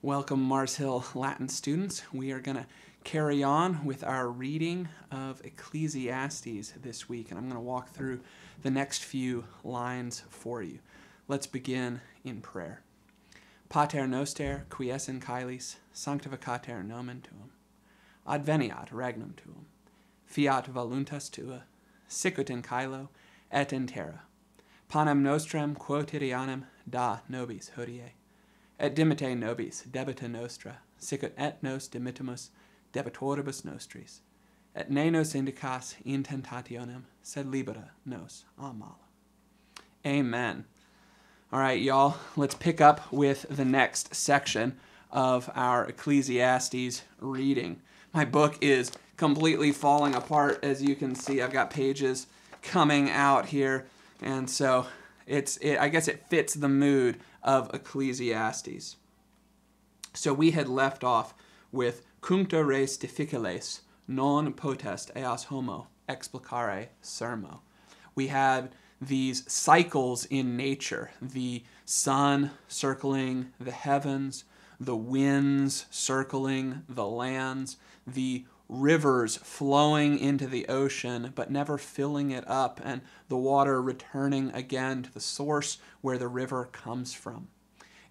Welcome Mars Hill Latin students. We are going to carry on with our reading of Ecclesiastes this week, and I'm going to walk through the next few lines for you. Let's begin in prayer. Pater noster, qui es in caelis, sanctificater nomen tuum. Adveniat regnum tuum. Fiat voluntas tua, sicut in caelo, et in terra. Panem nostrum quotidianum da nobis hodie Et dimite nobis, debita nostra, sicut et nos dimittimus, debitoribus nostris. Et ne nos indicas in sed libera nos amala. Amen. All right, y'all, let's pick up with the next section of our Ecclesiastes reading. My book is completely falling apart, as you can see. I've got pages coming out here, and so it's it, I guess it fits the mood of Ecclesiastes. So we had left off with cuncta res difficiles, non potest eos homo explicare sermo. We had these cycles in nature the sun circling the heavens, the winds circling the lands, the rivers flowing into the ocean, but never filling it up, and the water returning again to the source where the river comes from.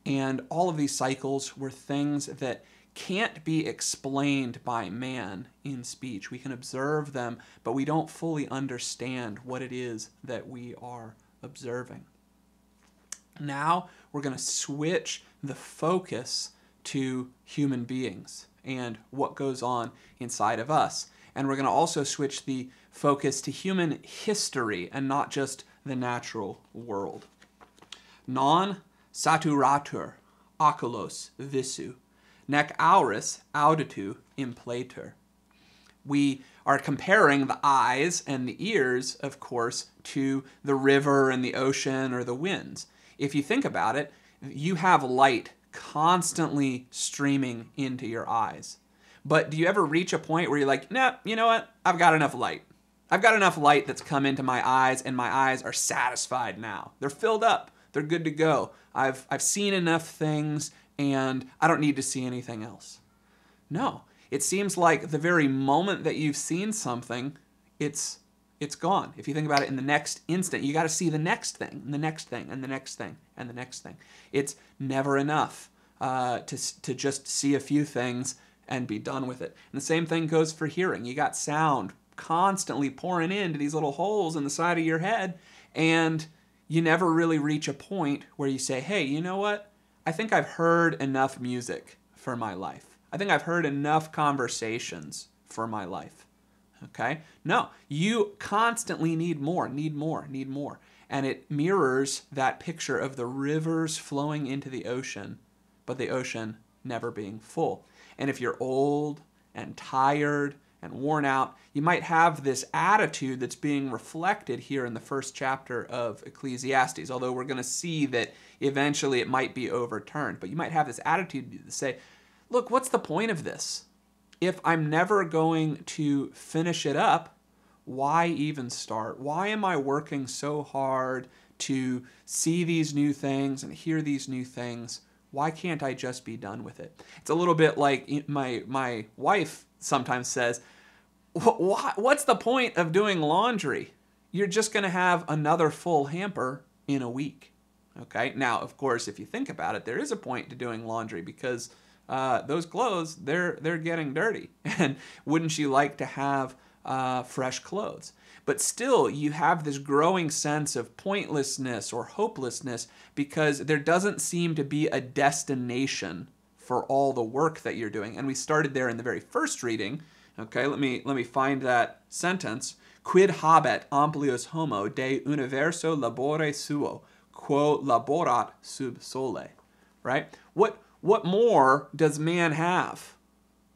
And all of these cycles were things that can't be explained by man in speech. We can observe them, but we don't fully understand what it is that we are observing. Now we're going to switch the focus to human beings and what goes on inside of us. And we're going to also switch the focus to human history and not just the natural world. Non saturatur oculos visu, nec auris auditu implatur. We are comparing the eyes and the ears, of course, to the river and the ocean or the winds. If you think about it, you have light constantly streaming into your eyes. But do you ever reach a point where you're like, nah, you know what? I've got enough light. I've got enough light that's come into my eyes, and my eyes are satisfied now. They're filled up. They're good to go. I've, I've seen enough things, and I don't need to see anything else. No. It seems like the very moment that you've seen something, it's it's gone. If you think about it in the next instant, you got to see the next thing, and the next thing, and the next thing, and the next thing. It's never enough uh, to, to just see a few things and be done with it. And the same thing goes for hearing. You got sound constantly pouring into these little holes in the side of your head, and you never really reach a point where you say, hey, you know what? I think I've heard enough music for my life. I think I've heard enough conversations for my life okay? No, you constantly need more, need more, need more. And it mirrors that picture of the rivers flowing into the ocean, but the ocean never being full. And if you're old and tired and worn out, you might have this attitude that's being reflected here in the first chapter of Ecclesiastes, although we're going to see that eventually it might be overturned. But you might have this attitude to say, look, what's the point of this? if I'm never going to finish it up, why even start? Why am I working so hard to see these new things and hear these new things? Why can't I just be done with it? It's a little bit like my my wife sometimes says, "What's the point of doing laundry? You're just going to have another full hamper in a week." Okay? Now, of course, if you think about it, there is a point to doing laundry because uh, those clothes they're they're getting dirty, and wouldn't you like to have uh, fresh clothes? But still, you have this growing sense of pointlessness or hopelessness because there doesn't seem to be a destination for all the work that you're doing. And we started there in the very first reading. Okay, let me let me find that sentence. Quid habet amplius homo de universo labore suo, quo laborat sub sole. Right? What what more does man have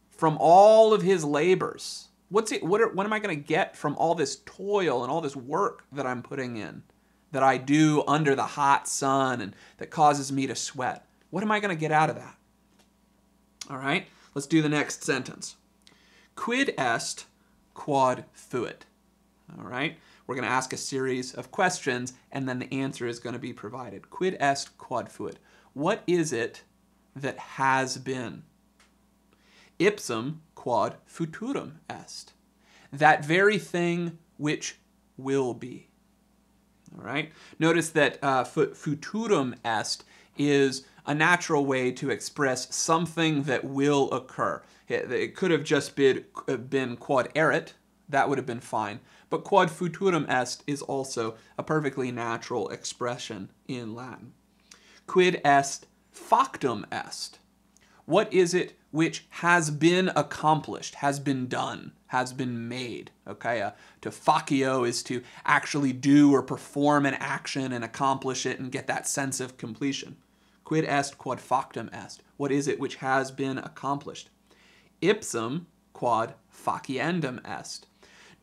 from all of his labors? What's it, what, are, what am I going to get from all this toil and all this work that I'm putting in, that I do under the hot sun and that causes me to sweat? What am I going to get out of that? All right, let's do the next sentence. Quid est quad fuit? All right, we're going to ask a series of questions and then the answer is going to be provided. Quid est quad fuit? What is it that has been. Ipsum quod futurum est. That very thing which will be. All right. Notice that uh, futurum est is a natural way to express something that will occur. It, it could have just been, uh, been quod erit, that would have been fine. But quod futurum est is also a perfectly natural expression in Latin. Quid est factum est. What is it which has been accomplished, has been done, has been made? Okay, uh, to facio is to actually do or perform an action and accomplish it and get that sense of completion. Quid est quod factum est. What is it which has been accomplished? Ipsum quod faciendum est.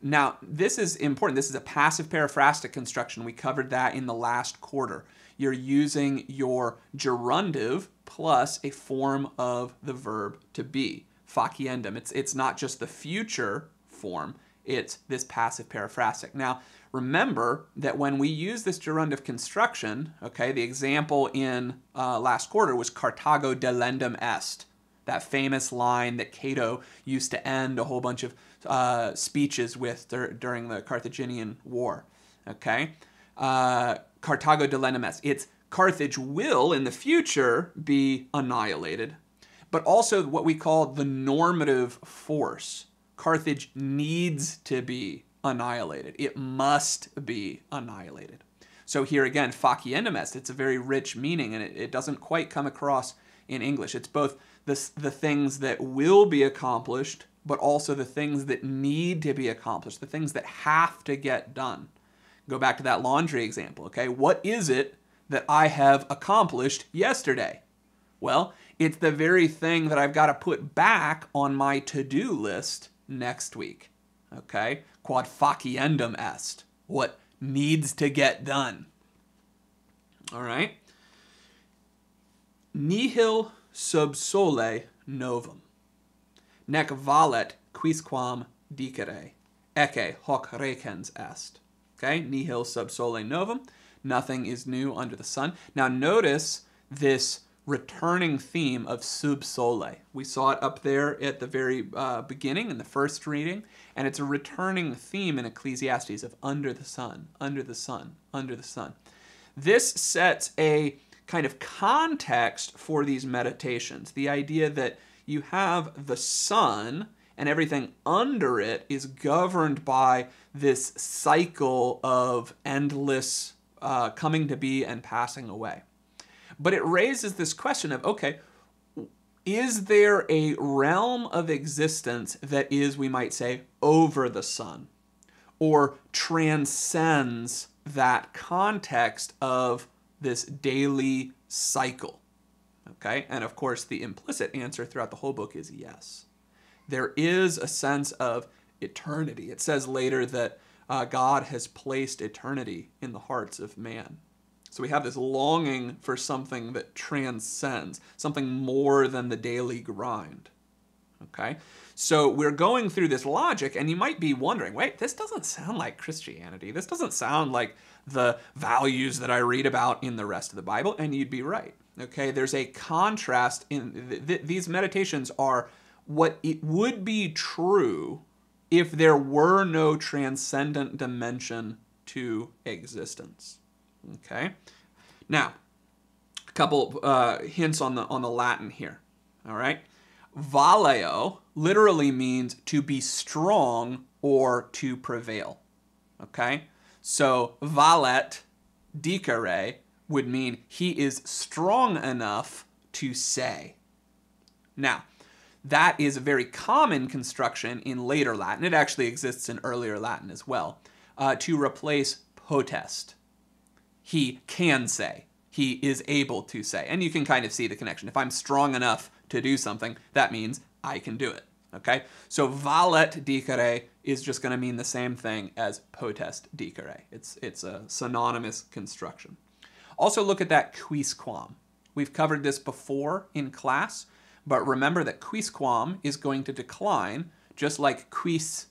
Now, this is important. This is a passive periphrastic construction. We covered that in the last quarter you're using your gerundive plus a form of the verb to be, faciendum. It's, it's not just the future form, it's this passive paraphrastic. Now, remember that when we use this gerundive construction, okay, the example in uh, last quarter was Cartago delendum est, that famous line that Cato used to end a whole bunch of uh, speeches with dur during the Carthaginian War, okay? Uh, Carthago delena It's Carthage will in the future be annihilated, but also what we call the normative force. Carthage needs to be annihilated. It must be annihilated. So here again, faciendum est, it's a very rich meaning and it, it doesn't quite come across in English. It's both the, the things that will be accomplished, but also the things that need to be accomplished, the things that have to get done. Go back to that laundry example, okay? What is it that I have accomplished yesterday? Well, it's the very thing that I've got to put back on my to-do list next week, okay? Quad faciendum est, what needs to get done, all right? Nihil sub sole novum. Nec valet quisquam dicere, ecce hoc recens est. Okay, nihil sub sole novum. Nothing is new under the sun. Now notice this returning theme of sub sole. We saw it up there at the very uh, beginning in the first reading, and it's a returning theme in Ecclesiastes of under the sun, under the sun, under the sun. This sets a kind of context for these meditations, the idea that you have the sun and everything under it is governed by this cycle of endless uh, coming to be and passing away. But it raises this question of okay, is there a realm of existence that is, we might say, over the sun or transcends that context of this daily cycle? Okay, and of course, the implicit answer throughout the whole book is yes there is a sense of eternity. It says later that uh, God has placed eternity in the hearts of man. So we have this longing for something that transcends, something more than the daily grind. Okay? So we're going through this logic, and you might be wondering wait, this doesn't sound like Christianity. This doesn't sound like the values that I read about in the rest of the Bible. And you'd be right. Okay? There's a contrast in th th these meditations are what it would be true if there were no transcendent dimension to existence. Okay? Now, a couple uh, hints on the, on the Latin here. All right? Valeo literally means to be strong or to prevail. Okay? So, valet, dicere, would mean he is strong enough to say. Now, that is a very common construction in later Latin. It actually exists in earlier Latin as well, uh, to replace potest. He can say, he is able to say. And you can kind of see the connection. If I'm strong enough to do something, that means I can do it. Okay? So valet dicere is just going to mean the same thing as potest dicere. It's, it's a synonymous construction. Also look at that quisquam. We've covered this before in class, but remember that quisquam is going to decline, just like quis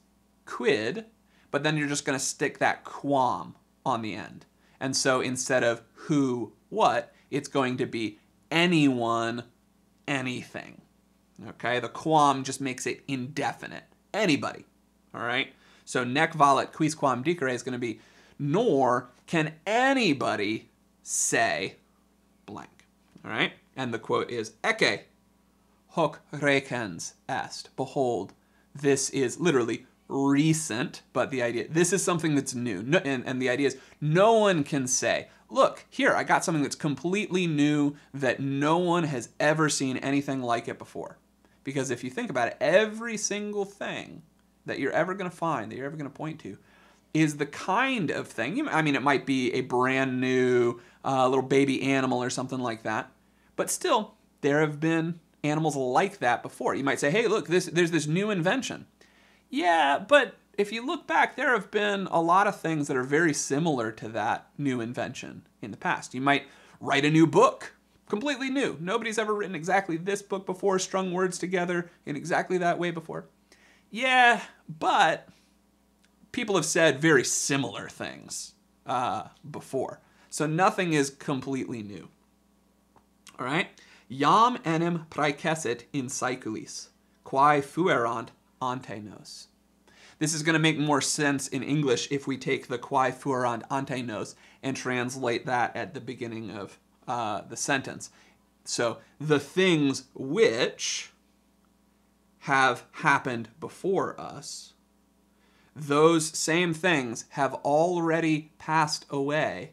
quid, but then you're just going to stick that quam on the end. And so instead of who, what, it's going to be anyone, anything. Okay, the quam just makes it indefinite. Anybody. All right. So nec valet quisquam dicere is going to be nor can anybody say blank. All right. And the quote is ecce hoc recens est, behold, this is literally recent, but the idea, this is something that's new. No, and, and the idea is no one can say, look, here, I got something that's completely new that no one has ever seen anything like it before. Because if you think about it, every single thing that you're ever going to find, that you're ever going to point to, is the kind of thing. I mean, it might be a brand new uh, little baby animal or something like that, but still, there have been animals like that before. You might say, hey, look, this, there's this new invention. Yeah, but if you look back, there have been a lot of things that are very similar to that new invention in the past. You might write a new book, completely new. Nobody's ever written exactly this book before, strung words together in exactly that way before. Yeah, but people have said very similar things uh, before. So nothing is completely new. All right? Yam enim praecessit in saeculis, quae fuerant ante nos. This is going to make more sense in English if we take the quae fuerant ante nos and translate that at the beginning of uh, the sentence. So, the things which have happened before us, those same things have already passed away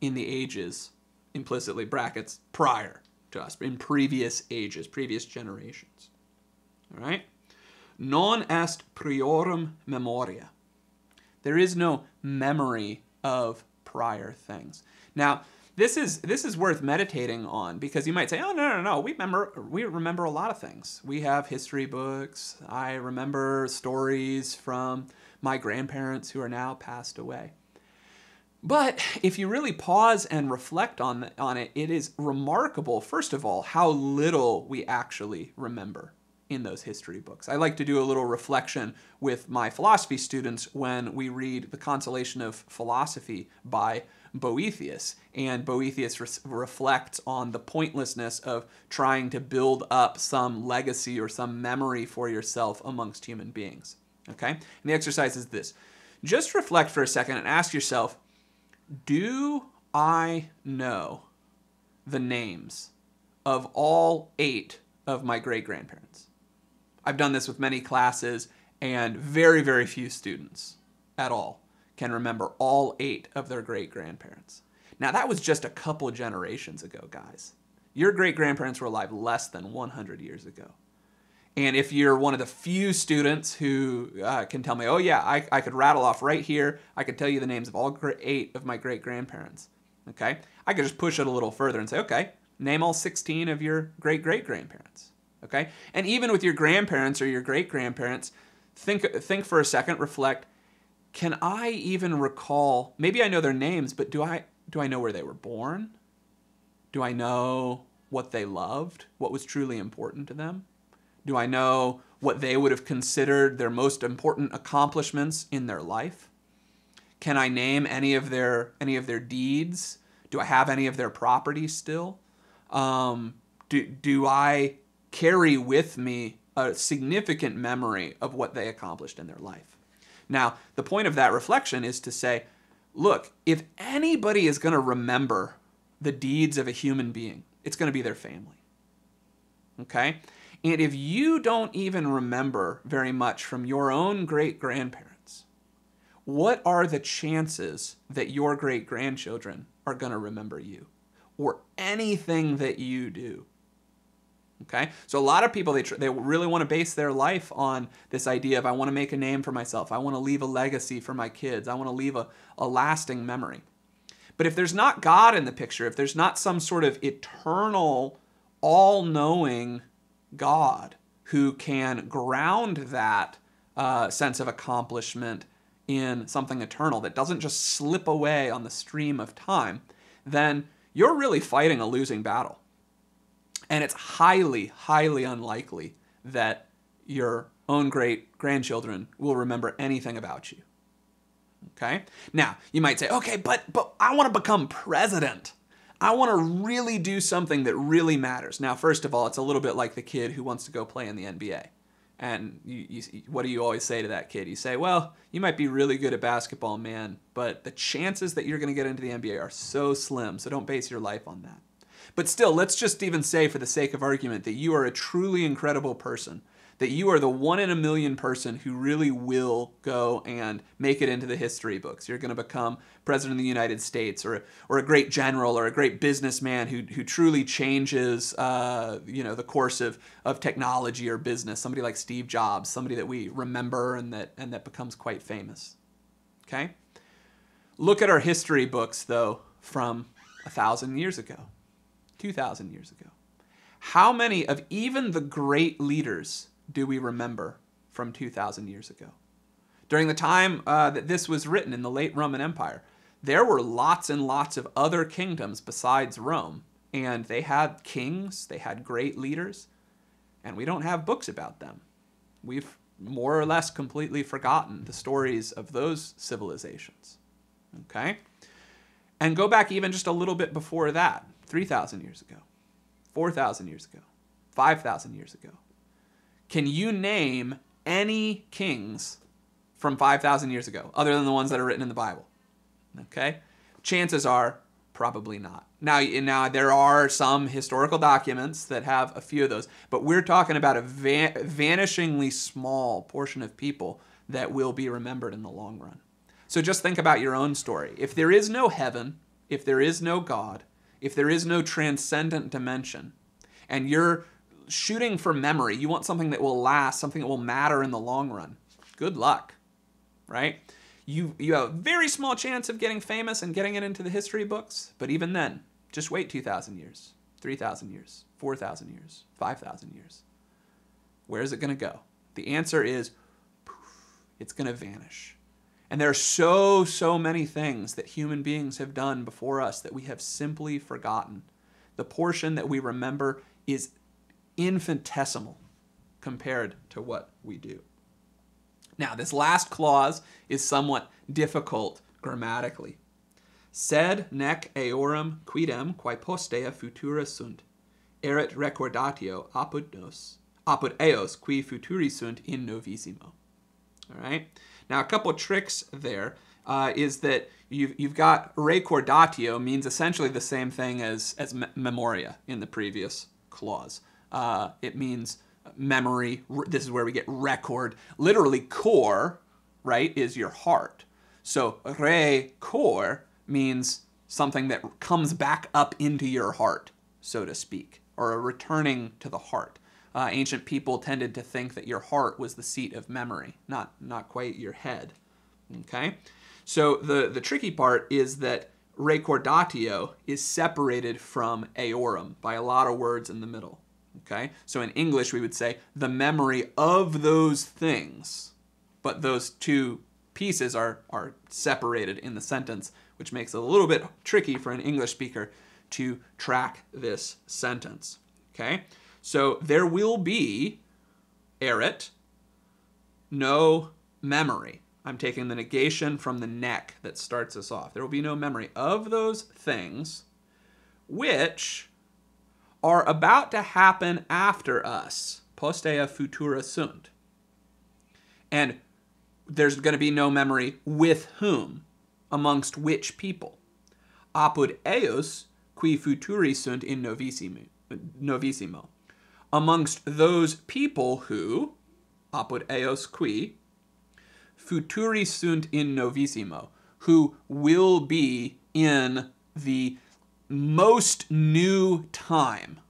in the ages implicitly brackets prior to us, in previous ages, previous generations. All right? Non est priorum memoria. There is no memory of prior things. Now, this is this is worth meditating on because you might say, "Oh no, no, no, we remember we remember a lot of things. We have history books. I remember stories from my grandparents who are now passed away." But if you really pause and reflect on, the, on it, it is remarkable, first of all, how little we actually remember in those history books. I like to do a little reflection with my philosophy students when we read The Consolation of Philosophy by Boethius. And Boethius re reflects on the pointlessness of trying to build up some legacy or some memory for yourself amongst human beings. Okay? And the exercise is this just reflect for a second and ask yourself do I know the names of all eight of my great grandparents? I've done this with many classes, and very, very few students at all can remember all eight of their great grandparents. Now, that was just a couple generations ago, guys. Your great grandparents were alive less than 100 years ago. And if you're one of the few students who uh, can tell me, oh yeah, I, I could rattle off right here, I could tell you the names of all eight of my great grandparents, okay? I could just push it a little further and say, okay, name all 16 of your great great grandparents, okay? And even with your grandparents or your great grandparents, think, think for a second, reflect, can I even recall, maybe I know their names, but do I, do I know where they were born? Do I know what they loved? What was truly important to them? Do I know what they would have considered their most important accomplishments in their life? Can I name any of their any of their deeds? Do I have any of their property still? Um, do, do I carry with me a significant memory of what they accomplished in their life? Now, the point of that reflection is to say, look, if anybody is going to remember the deeds of a human being, it's going to be their family. Okay? And if you don't even remember very much from your own great grandparents, what are the chances that your great grandchildren are going to remember you or anything that you do? Okay, so a lot of people they they really want to base their life on this idea of I want to make a name for myself, I want to leave a legacy for my kids, I want to leave a, a lasting memory. But if there's not God in the picture, if there's not some sort of eternal, all knowing God who can ground that uh, sense of accomplishment in something eternal that doesn't just slip away on the stream of time, then you're really fighting a losing battle. And it's highly, highly unlikely that your own great grandchildren will remember anything about you. Okay? Now, you might say, okay, but, but I want to become president. I want to really do something that really matters. Now, first of all, it's a little bit like the kid who wants to go play in the NBA. And you, you, what do you always say to that kid? You say, well, you might be really good at basketball, man, but the chances that you're going to get into the NBA are so slim, so don't base your life on that. But still, let's just even say, for the sake of argument, that you are a truly incredible person that you are the one in a million person who really will go and make it into the history books. You're going to become president of the United States or, or a great general or a great businessman who, who truly changes uh, you know, the course of, of technology or business. Somebody like Steve Jobs, somebody that we remember and that, and that becomes quite famous. Okay? Look at our history books, though, from a thousand years ago, 2,000 years ago. How many of even the great leaders do we remember from 2,000 years ago? During the time uh, that this was written in the late Roman Empire, there were lots and lots of other kingdoms besides Rome, and they had kings, they had great leaders, and we don't have books about them. We've more or less completely forgotten the stories of those civilizations. Okay? And go back even just a little bit before that 3,000 years ago, 4,000 years ago, 5,000 years ago. Can you name any kings from 5,000 years ago other than the ones that are written in the Bible? Okay? Chances are probably not. Now, now there are some historical documents that have a few of those, but we're talking about a van vanishingly small portion of people that will be remembered in the long run. So just think about your own story. If there is no heaven, if there is no God, if there is no transcendent dimension, and you're shooting for memory. You want something that will last, something that will matter in the long run. Good luck, right? You, you have a very small chance of getting famous and getting it into the history books, but even then, just wait 2,000 years, 3,000 years, 4,000 years, 5,000 years. Where is it going to go? The answer is poof, it's going to vanish. And there are so, so many things that human beings have done before us that we have simply forgotten. The portion that we remember is infinitesimal compared to what we do. Now, this last clause is somewhat difficult grammatically. Sed nec eorum quidem quae postea futura sunt, erit recordatio apud nos, apud eos qui futuri sunt in novissimo. All right. Now, a couple tricks there uh, is that you've, you've got recordatio means essentially the same thing as, as memoria in the previous clause. Uh, it means memory. This is where we get record. Literally, core, right, is your heart. So re core means something that comes back up into your heart, so to speak, or a returning to the heart. Uh, ancient people tended to think that your heart was the seat of memory, not not quite your head. Okay, so the the tricky part is that recordatio is separated from aorum by a lot of words in the middle. Okay? So in English, we would say the memory of those things. But those two pieces are, are separated in the sentence, which makes it a little bit tricky for an English speaker to track this sentence. Okay? So there will be, erit, no memory. I'm taking the negation from the neck that starts us off. There will be no memory of those things which are about to happen after us. Postea futura sunt. And there's going to be no memory with whom, amongst which people. Apud eos qui futuri sunt in novissimo. novissimo. Amongst those people who, apud eos qui, futuri sunt in novissimo, who will be in the most new time.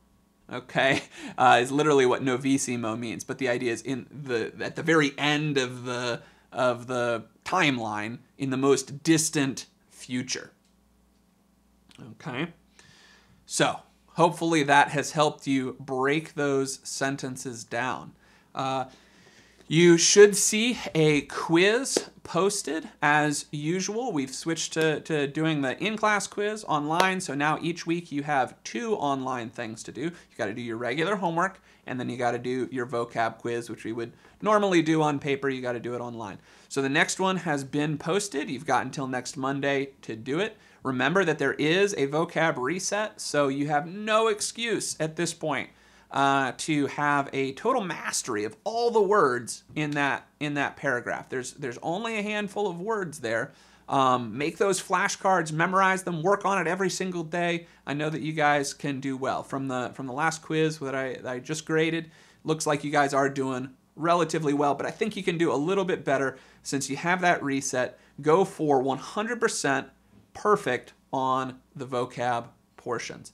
Okay, uh, is literally what novissimo means. But the idea is in the at the very end of the of the timeline in the most distant future. Okay, so hopefully that has helped you break those sentences down. Uh, you should see a quiz posted as usual. We've switched to, to doing the in-class quiz online. So now each week you have two online things to do. You gotta do your regular homework and then you gotta do your vocab quiz, which we would normally do on paper. You gotta do it online. So the next one has been posted. You've got until next Monday to do it. Remember that there is a vocab reset, so you have no excuse at this point uh, to have a total mastery of all the words in that in that paragraph. There's there's only a handful of words there. Um, make those flashcards, memorize them, work on it every single day. I know that you guys can do well. From the from the last quiz that I, that I just graded, looks like you guys are doing relatively well, but I think you can do a little bit better since you have that reset. Go for 100% perfect on the vocab portions.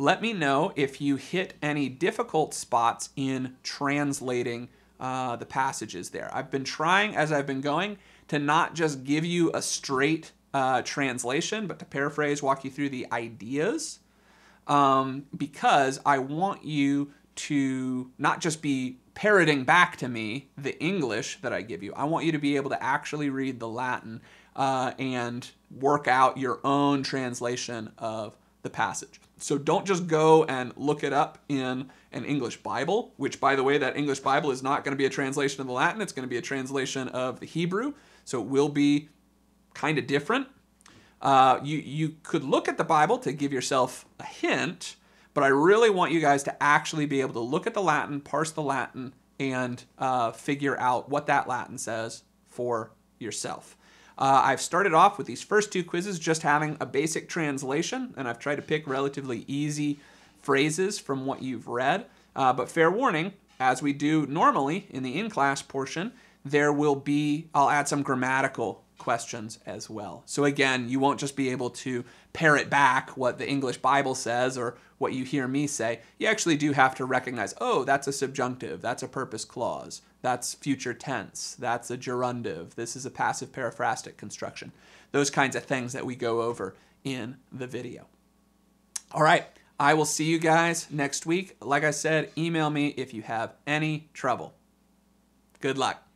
Let me know if you hit any difficult spots in translating uh, the passages there. I've been trying as I've been going to not just give you a straight uh, translation, but to paraphrase, walk you through the ideas, um, because I want you to not just be parroting back to me the English that I give you. I want you to be able to actually read the Latin uh, and work out your own translation of the passage. So don't just go and look it up in an English Bible, which, by the way, that English Bible is not going to be a translation of the Latin. It's going to be a translation of the Hebrew. So it will be kind of different. Uh, you, you could look at the Bible to give yourself a hint, but I really want you guys to actually be able to look at the Latin, parse the Latin, and uh, figure out what that Latin says for yourself. Uh, I've started off with these first two quizzes just having a basic translation, and I've tried to pick relatively easy phrases from what you've read. Uh, but fair warning, as we do normally in the in-class portion, there will be, I'll add some grammatical questions as well. So again, you won't just be able to parrot back what the English Bible says or what you hear me say. You actually do have to recognize, oh, that's a subjunctive, that's a purpose clause, that's future tense, that's a gerundive, this is a passive paraphrastic construction. Those kinds of things that we go over in the video. All right, I will see you guys next week. Like I said, email me if you have any trouble. Good luck.